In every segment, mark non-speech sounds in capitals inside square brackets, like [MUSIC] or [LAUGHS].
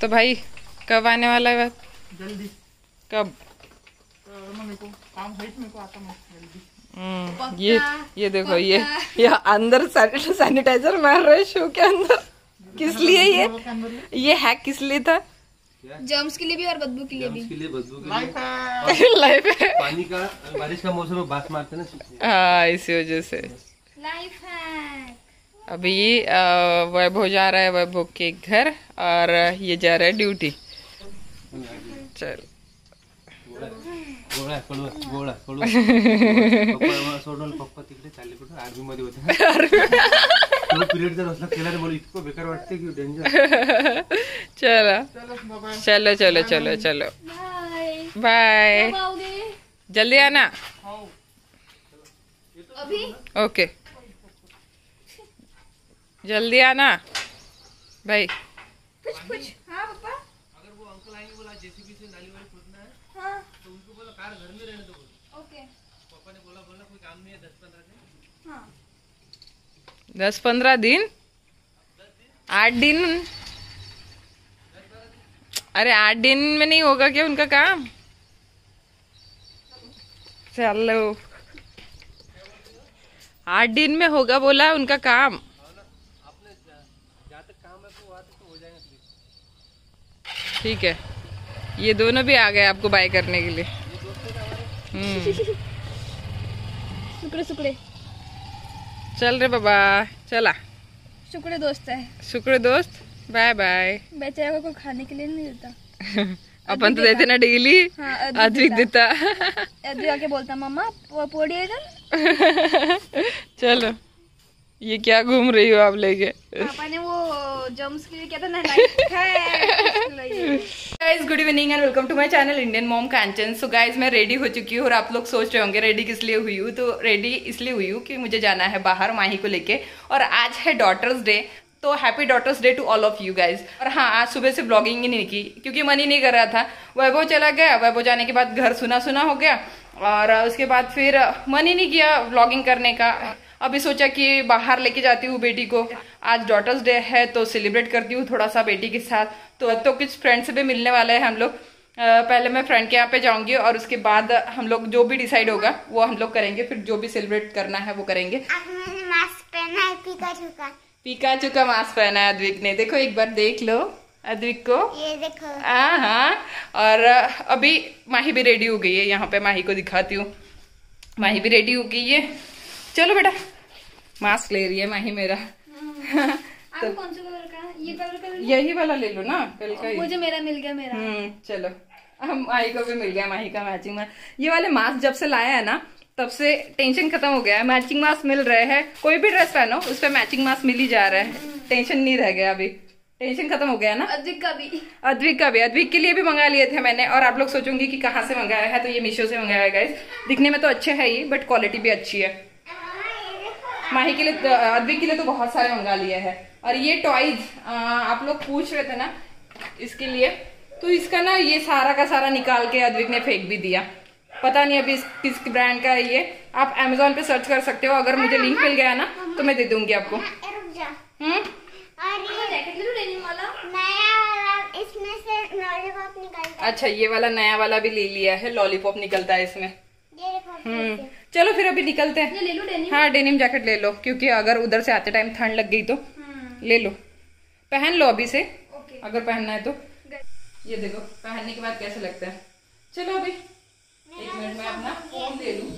तो भाई कब आने वाला है जल्दी कब तो तो ये ये देखो ये ये अंदर सैनिटाइजर मार रहे शो के अंदर किस लिए ये ये है किस लिए था जर्म्स के लिए भी और बदबू के लिए भी के लिए बदबू के लिए लाइफ [LAUGHS] है पानी का बारिश का मौसम में बास मारते ना हाँ इसी वजह से लाइफ है अभी वैभव जा रहा है वैभव के घर और ये जा रहा है ड्यूटी चल चलो चलो चलो चलो चलो बाय जल्दी आना ओके जल्दी आना भाई कुछ कुछ हाँ पापा अगर वो अंकल आएंगे बोला जेसीबी से नाली वाली खोदना है हाँ। तो उनको बोला कार घर में रहने दो बोलो ओके पापा ने बोला बोला कोई काम नहीं है दस पंद्रह दिन हाँ। दस पंद्रह दिन आठ दिन अरे आठ दिन में नहीं होगा क्या उनका काम चलो आठ दिन में होगा बोला उनका काम ठीक है ये दोनों भी आ गए आपको बाय करने के लिए हम्म। शुक्र शुक्र चल रे बाबा चला शुक्र दोस्त है शुक्र दोस्त बाय बाय बेचारे को खाने के लिए नहीं देता [LAUGHS] अपन तो देते ना डेली हाँ, अधिक देता अधिक आके बोलता मामा पोड़ी इधर [LAUGHS] चलो ये क्या घूम रही हो आप लेके पापा ने वो जम्स के लिए क्या था ना [LAUGHS] good evening and welcome to my channel Indian mom Kanchan so guys मैं रेडी हो चुकी हूँ और आप लोग सोच रहे होंगे रेडी किस लिए हुई हूँ तो रेडी इसलिए हुई हूँ कि मुझे जाना है बाहर माही को लेके और आज है डॉटर्स डे तो happy daughters day to all of you guys और हाँ आज सुबह से ब्लॉगिंग ही नहीं की क्योंकि मन ही नहीं कर रहा था वैभव चला गया वैभव जाने के बाद घर सुना सुना हो गया और उसके बाद फिर मन ही नहीं किया ब्लॉगिंग करने का अभी सोचा कि बाहर लेके जाती हूँ बेटी को आज डॉटर्स डे है तो सेलिब्रेट करती हूँ थोड़ा सा बेटी के साथ तो तो कुछ फ्रेंड से भी मिलने वाले हैं हम लोग पहले मैं फ्रेंड के यहाँ पे जाऊंगी और उसके बाद हम लोग जो भी डिसाइड होगा वो हम लोग करेंगे फिर जो भी सेलिब्रेट करना है वो करेंगे पीका चुका मास्क पहना है अद्विक ने देखो एक बार देख लो अद्विक को ये देखो हाँ हाँ और अभी माही भी रेडी हो गई है यहाँ पे माही को दिखाती हूँ माही भी रेडी हो गई है चलो बेटा मास्क ले रही है माही मेरा हाँ। [LAUGHS] तो कौन सा कलर का ये कलर का यही वाला ले लो ना कल का मुझे मेरा मिल गया मेरा हम्म, चलो हम माही को भी मिल गया माही का मैचिंग मास्क ये वाले मास्क जब से लाया है ना तब से टेंशन खत्म हो गया है मैचिंग मास्क मिल रहे हैं कोई भी ड्रेस पहनो उस पर मैचिंग मास्क मिल ही जा रहा है टेंशन हम्म। नहीं रह गया अभी टेंशन खत्म हो गया ना अद्विक का भी अद्विक का भी अद्विक के लिए भी मंगा लिए थे मैंने और आप लोग सोचूंगी कि कहाँ से मंगाया है तो ये मीशो से मंगाया है गाइस दिखने में तो अच्छा है ये बट क्वालिटी भी अच्छी है माही के लिए तो, अरबी के लिए तो बहुत सारे मंगा लिए हैं और ये टॉयज आप लोग पूछ रहे थे ना इसके लिए तो इसका ना ये सारा का सारा निकाल के अद्विक ने फेंक भी दिया पता नहीं अभी किस ब्रांड का है ये आप अमेजोन पे सर्च कर सकते हो अगर मुझे लिंक हाँ, हाँ, मिल गया ना हाँ, तो मैं दे दूंगी आपको हम्म? अच्छा ये वाला नया वाला भी ले लिया है लॉलीपॉप निकलता है इसमें हम्म चलो फिर अभी निकलते हैं ले लो डेनिम हाँ डेनिम जैकेट ले लो क्योंकि अगर उधर से आते टाइम ठंड लग गई तो हम्म। ले लो पहन लो अभी से अगर पहनना है तो ये देखो पहनने के बाद कैसे लगता है चलो अभी एक मिनट तो में अपना फोन ले लूँ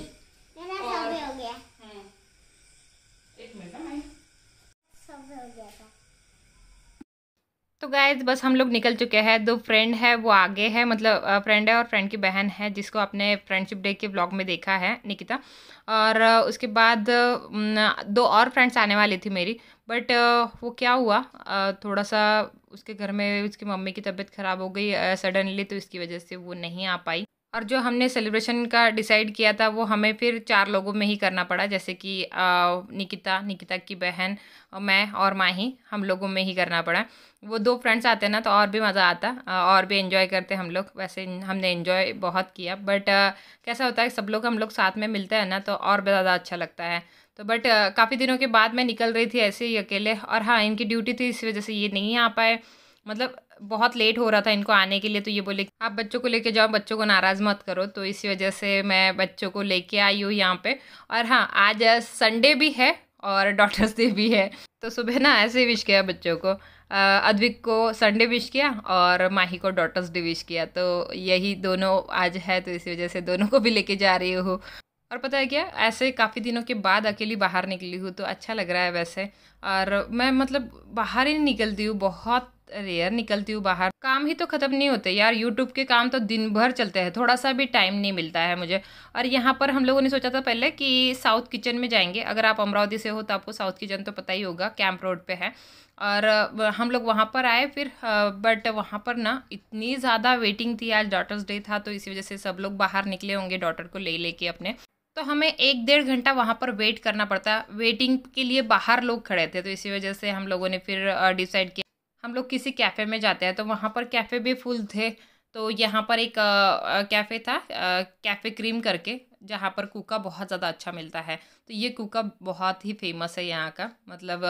तो गायज बस हम लोग निकल चुके हैं दो फ्रेंड है वो आगे है मतलब फ्रेंड है और फ्रेंड की बहन है जिसको आपने फ्रेंडशिप डे के ब्लॉग में देखा है निकिता और उसके बाद दो और फ्रेंड्स आने वाली थी मेरी बट वो क्या हुआ थोड़ा सा उसके घर में उसकी मम्मी की तबीयत ख़राब हो गई सडनली तो इसकी वजह से वो नहीं आ पाई और जो हमने सेलिब्रेशन का डिसाइड किया था वो हमें फिर चार लोगों में ही करना पड़ा जैसे कि निकिता निकिता की बहन और मैं और माही हम लोगों में ही करना पड़ा वो दो फ्रेंड्स आते ना तो और भी मज़ा आता और भी एंजॉय करते हम लोग वैसे हमने एंजॉय बहुत किया बट कैसा होता है सब लोग हम लोग साथ में मिलते हैं ना तो और भी ज़्यादा अच्छा लगता है तो बट काफ़ी दिनों के बाद मैं निकल रही थी ऐसे ही अकेले और हाँ इनकी ड्यूटी थी इस वजह से ये नहीं आ पाए मतलब बहुत लेट हो रहा था इनको आने के लिए तो ये बोले आप बच्चों को लेके जाओ बच्चों को नाराज़ मत करो तो इसी वजह से मैं बच्चों को लेके आई हूँ यहाँ पे और हाँ आज संडे भी है और डॉटर्स डे भी है तो सुबह ना ऐसे विश किया बच्चों को अद्विक को संडे विश किया और माही को डॉटर्स डे विश किया तो यही दोनों आज है तो इसी वजह से दोनों को भी लेके जा रही हूँ और पता है क्या ऐसे काफ़ी दिनों के बाद अकेली बाहर निकली हूँ तो अच्छा लग रहा है वैसे और मैं मतलब बाहर ही निकलती हूँ बहुत रेयर निकलती हूँ बाहर काम ही तो ख़त्म नहीं होते यार यूट्यूब के काम तो दिन भर चलते हैं थोड़ा सा भी टाइम नहीं मिलता है मुझे और यहाँ पर हम लोगों ने सोचा था पहले कि साउथ किचन में जाएंगे अगर आप अमरावती से हो तो आपको साउथ किचन तो पता ही होगा कैंप रोड पे है और हम लोग वहाँ पर आए फिर बट वहाँ पर ना इतनी ज़्यादा वेटिंग थी आज डॉटर्स डे था तो इसी वजह से सब लोग बाहर निकले होंगे डॉटर को ले लेके अपने तो हमें एक डेढ़ घंटा वहाँ पर वेट करना पड़ता वेटिंग के लिए बाहर लोग खड़े थे तो इसी वजह से हम लोगों ने फिर डिसाइड किया हम लोग किसी कैफ़े में जाते हैं तो वहाँ पर कैफ़े भी फुल थे तो यहाँ पर एक कैफ़े था कैफ़े क्रीम करके जहाँ पर कुका बहुत ज़्यादा अच्छा मिलता है तो ये कुका बहुत ही फेमस है यहाँ का मतलब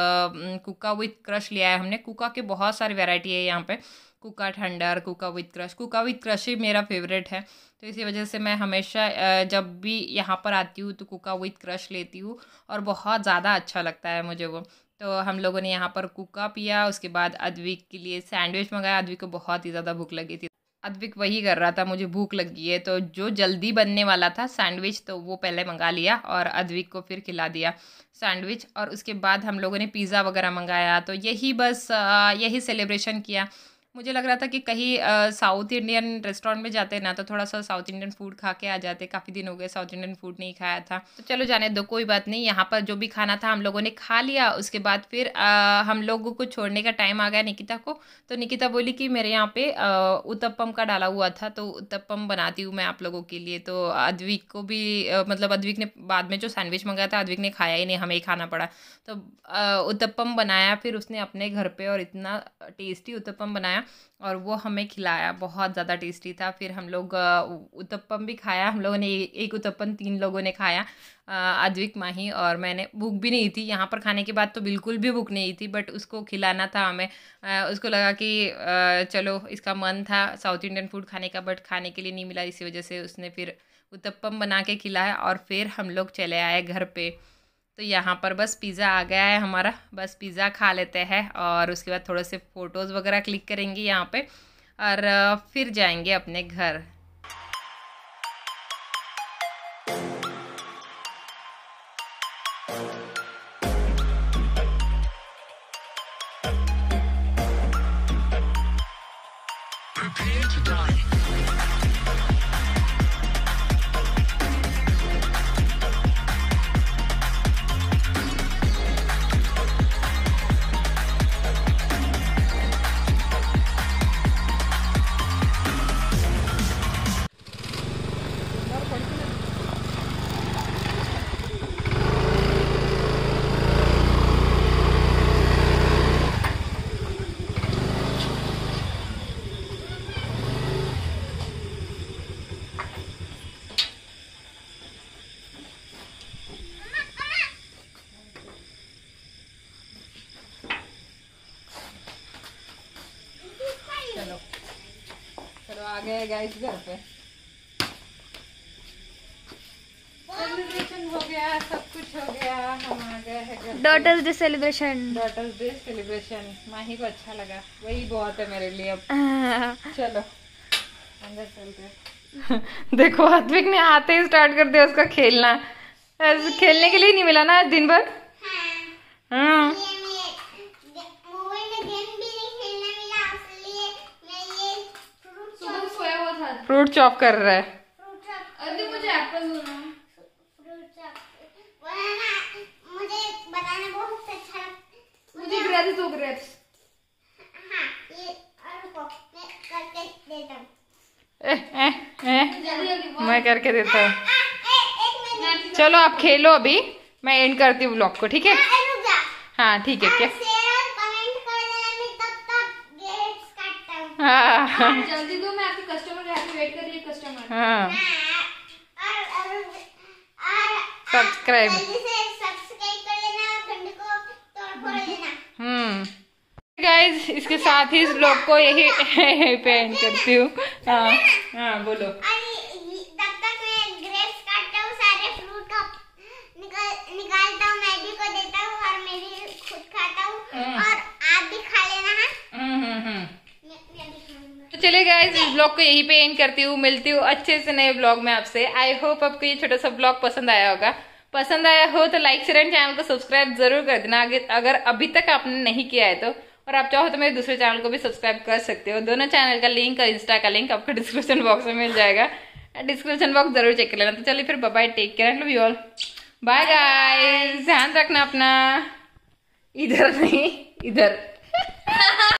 कुका विथ क्रश लिया है हमने कुका के बहुत सारी वैरायटी है यहाँ पे कुका ठंडर कुका विथ क्रश कुका विथ क्रश ही मेरा फेवरेट है तो इसी वजह से मैं हमेशा जब भी यहाँ पर आती हूँ तो कुका विथ क्रश लेती हूँ और बहुत ज़्यादा अच्छा लगता है मुझे वो तो हम लोगों ने यहाँ पर कुका पिया उसके बाद अद्विक के लिए सैंडविच मंगाया अद्विक को बहुत ही ज़्यादा भूख लगी थी अद्विक वही कर रहा था मुझे भूख लगी है तो जो जल्दी बनने वाला था सैंडविच तो वो पहले मंगा लिया और अद्विक को फिर खिला दिया सैंडविच और उसके बाद हम लोगों ने पिज़्ज़ा वगैरह मंगाया तो यही बस यही सेलिब्रेशन किया मुझे लग रहा था कि कहीं साउथ इंडियन रेस्टोरेंट में जाते ना तो थोड़ा सा साउथ इंडियन फूड खा के आ जाते काफ़ी दिन हो गए साउथ इंडियन फूड नहीं खाया था तो चलो जाने दो कोई बात नहीं यहाँ पर जो भी खाना था हम लोगों ने खा लिया उसके बाद फिर आ, हम लोगों को छोड़ने का टाइम आ गया निकिता को तो निकिता बोली कि मेरे यहाँ पे उत्तपम का डाला हुआ था तो उत्तपम बनाती हूँ मैं आप लोगों के लिए तो अद्विक को भी आ, मतलब अद्विक ने बाद में जो सैंडविच मंगाया था अद्विक ने खाया ही नहीं हमें ही खाना पड़ा तो उत्तपम बनाया फिर उसने अपने घर पर और इतना टेस्टी उत्तपम बनाया बनाया और वो हमें खिलाया बहुत ज़्यादा टेस्टी था फिर हम लोग उत्तपम भी खाया हम लोगों ने एक उत्तपम तीन लोगों ने खाया अद्विक माही और मैंने भूख भी नहीं थी यहाँ पर खाने के बाद तो बिल्कुल भी भूख नहीं थी बट उसको खिलाना था हमें उसको लगा कि चलो इसका मन था साउथ इंडियन फूड खाने का बट खाने के लिए नहीं मिला इसी वजह से उसने फिर उत्तपम बना के खिलाया और फिर हम लोग चले आए घर पर तो यहाँ पर बस पिज़्ज़ा आ गया है हमारा बस पिज़्ज़ा खा लेते हैं और उसके बाद थोड़े से फ़ोटोज़ वगैरह क्लिक करेंगे यहाँ पे और फिर जाएंगे अपने घर आ गए घर पे हो गया सब कुछ हो गया हम आ गए डॉटर्स डे सेलिब्रेशन माही को अच्छा लगा वही बहुत है मेरे लिए अब [LAUGHS] चलो अंदर चलते [LAUGHS] देखो हत्विक ने आते ही स्टार्ट कर दिया उसका खेलना खेलने के लिए नहीं मिला ना दिन भर हाँ, हाँ। फ्रूट चॉप कर रहा है मुझे एप्पल मुझे बनाना बहुत अच्छा मुझे ग्रेप्स हाँ, करके देता हूँ मैं करके देता हूँ हाँ, हाँ, चलो आप खेलो अभी मैं एंड करती हूँ ब्लॉग को ठीक है हाँ ठीक है क्या हाँ सब्सक्राइब हाँ। हम्म गाइज इसके साथ ही इस ब्लॉग को यही पे [LAUGHS] करती हूँ हाँ हाँ बोलो गाइज इस ब्लॉग को यहीं पे एंड करती हूँ मिलती हूँ अच्छे से नए ब्लॉग में आपसे आई होप आपको ये छोटा सा ब्लॉग पसंद आया होगा पसंद आया हो तो लाइक शेयर एंड चैनल को सब्सक्राइब जरूर कर देना अगर अभी तक आपने नहीं किया है तो और आप चाहो तो मेरे दूसरे चैनल को भी सब्सक्राइब कर सकते हो दोनों चैनल का लिंक और इंस्टा का लिंक आपको डिस्क्रिप्शन बॉक्स में मिल जाएगा डिस्क्रिप्शन बॉक्स जरूर चेक कर लेना तो चलिए फिर bye take care and love you all bye guys ध्यान रखना अपना इधर नहीं इधर